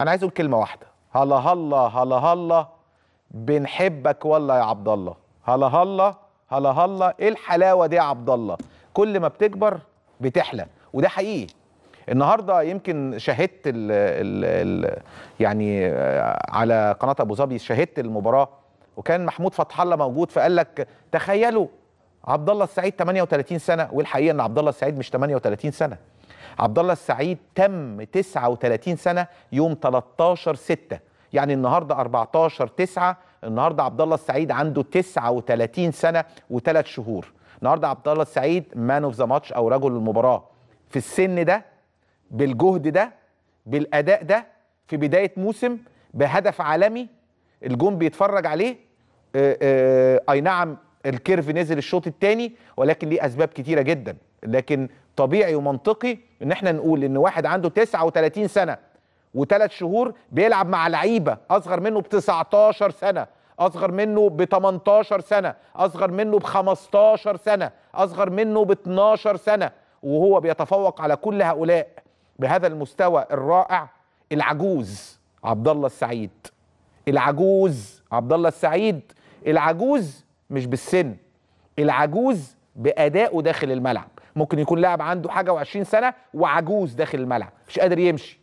انا عايز اقول كلمه واحده هلا هلا هلا هلا بنحبك والله يا عبد الله هلا هلا هلا هلا ايه الحلاوه دي يا عبد الله كل ما بتكبر بتحلى وده حقيقي النهارده يمكن شاهدت الـ الـ الـ يعني آه، على قناه ابو ظبي شاهدت المباراه وكان محمود فتح الله موجود فقال لك تخيلوا عبد الله السعيد 38 سنه والحقيقه ان عبد الله السعيد مش 38 سنه عبد الله السعيد تم 39 سنه يوم 13 6 يعني النهارده 14 9 النهارده عبد الله السعيد عنده 39 سنه وثلاث شهور النهارده عبد الله السعيد مان اوف ذا ماتش او رجل المباراه في السن ده بالجهد ده بالاداء ده في بدايه موسم بهدف عالمي الجون بيتفرج عليه آه، آه، اي نعم الكيرف نزل الشوط الثاني ولكن ليه اسباب كتيره جدا لكن طبيعي ومنطقي ان احنا نقول ان واحد عنده 39 سنه وثلاث شهور بيلعب مع لعيبه اصغر منه ب 19 سنه اصغر منه ب 18 سنه اصغر منه ب 15 سنه اصغر منه ب 12 سنه وهو بيتفوق على كل هؤلاء بهذا المستوى الرائع العجوز عبد الله السعيد العجوز عبد الله السعيد العجوز مش بالسن العجوز بادائه داخل الملعب ممكن يكون لاعب عنده حاجه و20 سنه وعجوز داخل الملعب مش قادر يمشي